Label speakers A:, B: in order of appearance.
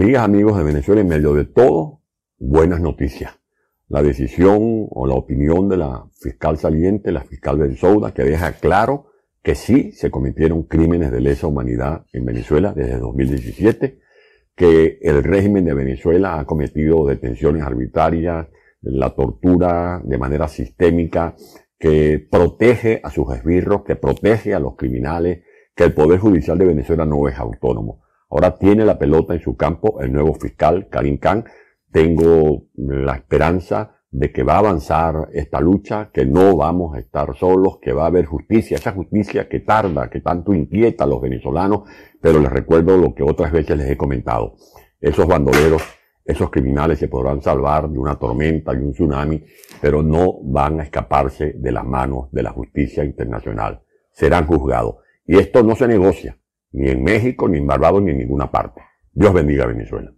A: Amigas, amigos de Venezuela, en medio de todo, buenas noticias. La decisión o la opinión de la fiscal saliente, la fiscal del que deja claro que sí se cometieron crímenes de lesa humanidad en Venezuela desde 2017, que el régimen de Venezuela ha cometido detenciones arbitrarias, la tortura de manera sistémica, que protege a sus esbirros, que protege a los criminales, que el Poder Judicial de Venezuela no es autónomo. Ahora tiene la pelota en su campo el nuevo fiscal, Karim Khan. Tengo la esperanza de que va a avanzar esta lucha, que no vamos a estar solos, que va a haber justicia, esa justicia que tarda, que tanto inquieta a los venezolanos, pero les recuerdo lo que otras veces les he comentado. Esos bandoleros, esos criminales se podrán salvar de una tormenta, de un tsunami, pero no van a escaparse de las manos de la justicia internacional. Serán juzgados. Y esto no se negocia ni en México, ni en Barbados, ni en ninguna parte. Dios bendiga a Venezuela.